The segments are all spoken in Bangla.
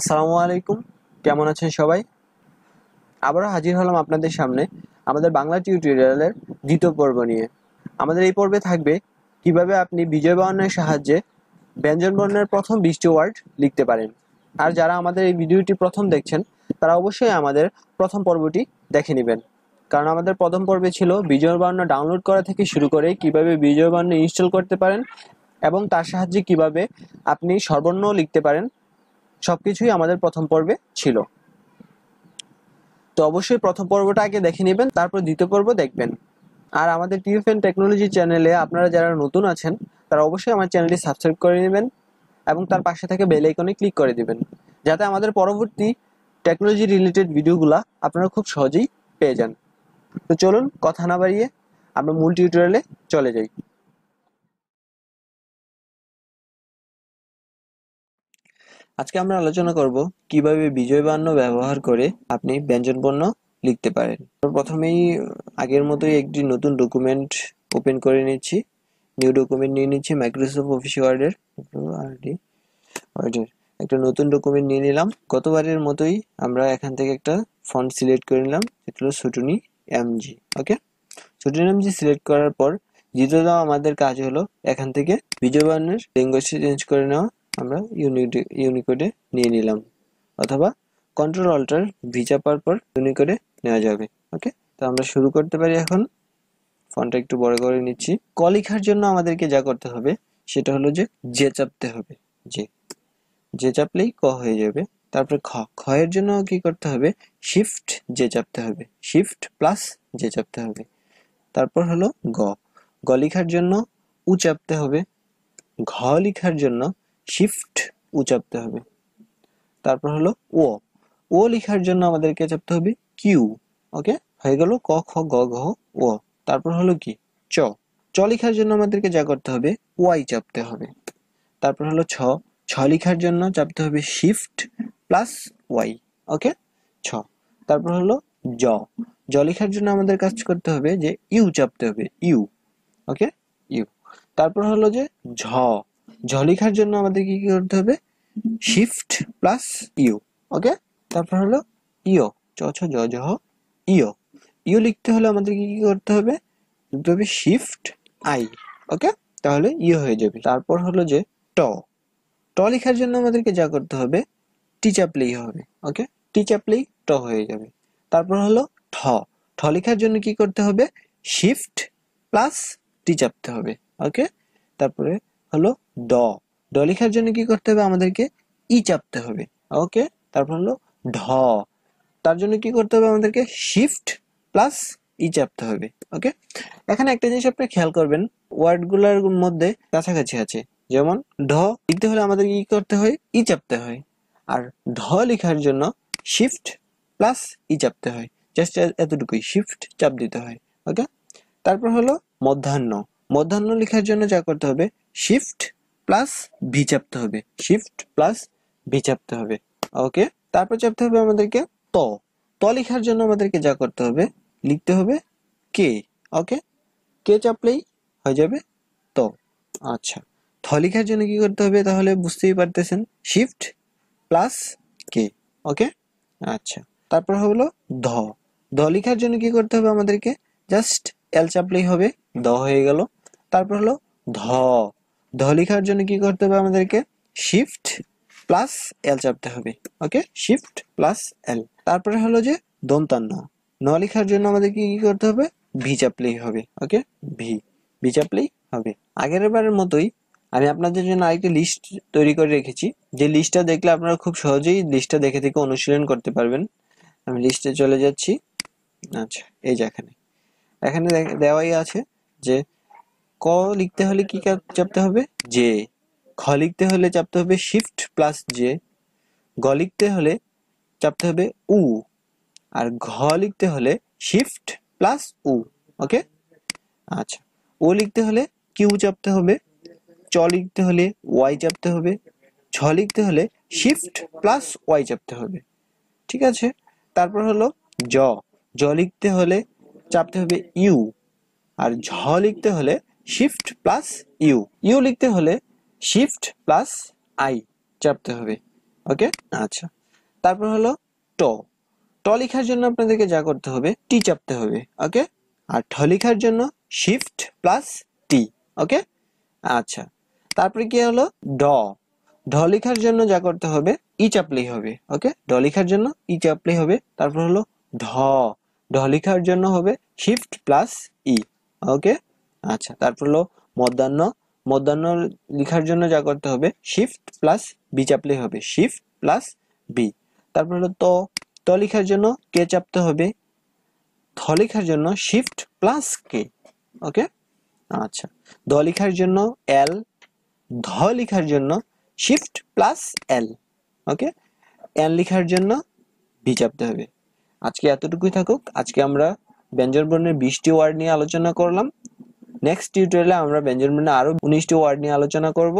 আসসালামু আলাইকুম কেমন আছেন সবাই আবারও হাজির হলাম আপনাদের সামনে আমাদের বাংলা টিউটোরিয়ালের দ্বিতীয় পর্ব নিয়ে আমাদের এই পর্বে থাকবে কিভাবে আপনি বিজয় বর্ণের সাহায্যে ব্যঞ্জন বর্ণের প্রথম বিশটি ওয়ার্ড লিখতে পারেন আর যারা আমাদের এই ভিডিওটি প্রথম দেখছেন তারা অবশ্যই আমাদের প্রথম পর্বটি দেখে নেবেন কারণ আমাদের প্রথম পর্বে ছিল বিজয় বর্ণ ডাউনলোড করা থেকে শুরু করে কিভাবে বিজয় বর্ণ ইনস্টল করতে পারেন এবং তার সাহায্যে কিভাবে আপনি সর্বর্ণ লিখতে পারেন সবকিছুই আমাদের প্রথম পর্বে ছিল তো অবশ্যই প্রথম পর্বটা আগে দেখে নেবেন তারপর দ্বিতীয় পর্ব দেখবেন আর আমাদের টিউফেন টেকনোলজি চ্যানেলে আপনারা যারা নতুন আছেন তারা অবশ্যই আমার চ্যানেলটি সাবস্ক্রাইব করে নেবেন এবং তার পাশে থেকে বেল আইকনে ক্লিক করে দিবেন যাতে আমাদের পরবর্তী টেকনোলজি রিলেটেড ভিডিওগুলো আপনারা খুব সহজেই পেয়ে যান তো চলুন কথা না বাড়িয়ে আমরা মূল টিউটোরিয়ালে চলে যাই আজকে আমরা আলোচনা করব কিভাবে বিজয় বান্ন ব্যবহার করে আপনি বর্ণ লিখতে পারেন প্রথমেই আগের মতোই একটি নতুন ডকুমেন্ট ওপেন করে নিচ্ছি নিউ ডকুমেন্ট নিয়ে নিচ্ছি মাইক্রোসফট অফিস ওয়ার্ডের ওয়ার্ডের একটা নতুন ডকুমেন্ট নিয়ে নিলাম গতবারের মতোই আমরা এখান থেকে একটা ফন্ট সিলেক্ট করে নিলাম সেটা হলো Sutonny MJ okay Sutonny MJ select করার পর যেটা আমাদের কাজ হলো এখান থেকে বিজয়বানের ল্যাঙ্গুয়েজ চেঞ্জ করে নেওয়া আমরা ইউনিকোডে নিয়ে নিলাম অথবা কন্ট্রোল অল্টার ভিজা পাওয়ার পর ইউনিকোডে নেওয়া যাবে ওকে তো আমরা শুরু করতে পারি এখন ফোনটা একটু বড় করে নিচ্ছি ক লেখার জন্য আমাদেরকে যা করতে হবে সেটা হলো যে যে চাপতে হবে যে যে চাপলেই ক হয়ে যাবে তারপরে খ খয়ের জন্য কি করতে হবে শিফট যে চাপতে হবে শিফট প্লাস যে চাপতে হবে তারপর হলো গ গ লেখার জন্য উ চাপতে হবে ঘ লেখার জন্য শিফট উচাপতে চাপতে হবে তারপর হলো ও ও লেখার জন্য আমাদেরকে চাপতে হবে কিউ ওকে হয়ে গেল ক খ গ ঘ ও তারপর হলো কি চ চ লেখার জন্য আমাদেরকে যা করতে হবে ওয়াই চাপতে হবে তারপর হলো ছ ছ লেখার জন্য চাপতে হবে শিফট প্লাস ওয়াই ওকে ছ তারপর হলো জ জ লেখার জন্য আমাদের কাজ করতে হবে যে ইউ চাপতে হবে ইউ ওকে ইউ তারপর হলো যে ঝ লেখার জন্য আমাদের কি করতে হবে শিফট প্লাস ইউ ওকে তারপর হলো ইও চ ছ জ জ ইও ইও লিখতে হলে আমাদের কি করতে হবে লিখতে হবে শিফট আই ওকে তাহলে ইও হয়ে যাবে তারপর হলো যে ট ট লেখার জন্য আমাদেরকে যা করতে হবে টিচাপ্লি হবে ওকে টিচাপ্লি ট হয়ে যাবে তারপর হলো ঠ ঠ লেখার জন্য কি করতে হবে শিফট প্লাস টি চাপতে হবে ওকে তারপরে হলো ড ড লেখার জন্য কি করতে হবে আমাদেরকে ই চাপতে হবে ওকে তারপর হলো ঢ তার জন্য কি করতে হবে আমাদেরকে শিফট প্লাস ই চাপতে হবে ওকে এখানে একটা জিনিস আপনি খেয়াল করবেন ওয়ার্ডগুলোর মধ্যে কাছাকাছি আছে যেমন ঢ লিখতে হলে আমাদের কি করতে হয় ই চাপতে হয় আর ঢ লেখার জন্য শিফট প্লাস ই চাপতে হয় জাস্ট এতটুকুই শিফট চাপ দিতে হয় ওকে তারপর হলো মধ্যাহ্ন মধ্যাহ্ন লেখার জন্য যা করতে হবে শিফট প্লাস ভি চাপতে হবে শিফট প্লাস ভি চাপতে হবে ওকে তারপর চাপতে হবে আমাদেরকে ত ত লেখার জন্য আমাদেরকে যা করতে হবে লিখতে হবে কে ওকে কে চাপলেই হয়ে যাবে ত আচ্ছা থ লেখার জন্য কি করতে হবে তাহলে বুঝতেই পারতেছেন শিফট প্লাস কে ওকে আচ্ছা তারপর হলো ধ ধ লেখার জন্য কি করতে হবে আমাদেরকে জাস্ট এল চাপলেই হবে দ হয়ে গেল তারপর হলো ধ ধ লেখার জন্য কি করতে হবে আমাদেরকে শিফট প্লাস এল চাপতে হবে ওকে শিফট প্লাস এল তারপরে হলো যে দন্তান্ন ন লেখার জন্য আমাদের কি কি করতে হবে ভি চাপলেই হবে ওকে ভি ভি চাপলেই হবে আগের বারের মতোই আমি আপনাদের জন্য আরেকটি লিস্ট তৈরি করে রেখেছি যে লিস্টটা দেখলে আপনারা খুব সহজেই লিস্টটা দেখে থেকে অনুশীলন করতে পারবেন আমি লিস্টে চলে যাচ্ছি আচ্ছা এই যে এখানে এখানে দেওয়াই আছে যে ক লিখতে হলে কি চাপতে হবে জে খ লিখতে হলে চাপতে হবে শিফট প্লাস জে গ লিখতে হলে চাপতে হবে উ আর ঘ লিখতে হলে শিফট প্লাস উ ওকে আচ্ছা ও লিখতে হলে কিউ চাপতে হবে চ লিখতে হলে ওয়াই চাপতে হবে ছ লিখতে হলে শিফট প্লাস ওয়াই চাপতে হবে ঠিক আছে তারপর হলো জ জ লিখতে হলে চাপতে হবে ইউ আর ঝ লিখতে হলে শিফট প্লাস ইউ ইউ লিখতে হলে শিফট প্লাস আই চাপতে হবে ওকে আচ্ছা তারপর হলো ট ট লেখার জন্য আপনাদেরকে যা করতে হবে টি চাপতে হবে ওকে আর ঠ লেখার জন্য শিফট প্লাস টি ওকে আচ্ছা তারপরে কি হলো ড ঢ লেখার জন্য যা করতে হবে ই e চাপলেই হবে ওকে ড লেখার জন্য ই e চাপলেই হবে তারপর হলো ঢ ঢ লেখার জন্য হবে শিফট প্লাস ই ওকে আচ্ছা তারপর হলো মধ্যাহ্ন মধ্যাহ্ন লেখার জন্য যা করতে হবে শিফট প্লাস বি চাপলে হবে শিফট প্লাস বি তারপর হলো ত ত লেখার জন্য কে চাপতে হবে থ লেখার জন্য শিফট প্লাস কে ওকে আচ্ছা দ লেখার জন্য এল ধ লেখার জন্য shift plus L okay N লেখার জন্য ভি চাপতে হবে আজকে এতটুকুই থাকুক আজকে আমরা ব্যঞ্জন বর্ণের বিশটি ওয়ার্ড নিয়ে আলোচনা করলাম নেক্সট টিউটোরিয়ালে আমরা ব্যঞ্জনবর্ণে আরও উনিশটি ওয়ার্ড নিয়ে আলোচনা করব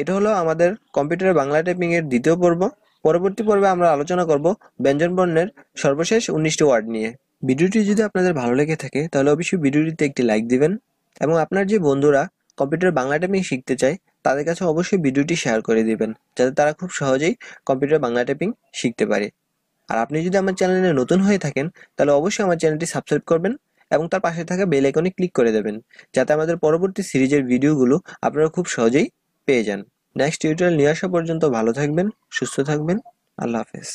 এটা হলো আমাদের কম্পিউটারে বাংলা টাইপিং এর দ্বিতীয় পর্ব পরবর্তী পর্বে আমরা আলোচনা করব ব্যঞ্জনবর্ণের সর্বশেষ উনিশটি ওয়ার্ড নিয়ে ভিডিওটি যদি আপনাদের ভালো লেগে থাকে তাহলে অবশ্যই ভিডিওটিতে একটি লাইক দিবেন এবং আপনার যে বন্ধুরা কম্পিউটার বাংলা টাইপিং শিখতে চায় তাদের কাছে অবশ্যই ভিডিওটি শেয়ার করে দিবেন যাতে তারা খুব সহজেই কম্পিউটার বাংলা টাইপিং শিখতে পারে আর আপনি যদি আমার চ্যানেলে নতুন হয়ে থাকেন তাহলে অবশ্যই আমার চ্যানেলটি সাবস্ক্রাইব করবেন এবং তার পাশে থাকা বেল আইকনে ক্লিক করে দেবেন যাতে আমাদের পরবর্তী সিরিজের ভিডিওগুলো আপনারা খুব সহজেই পেয়ে যান নেক্সট টিউটোরিয়াল নিয়ে আসা পর্যন্ত ভালো থাকবেন সুস্থ থাকবেন আল্লাহ হাফেজ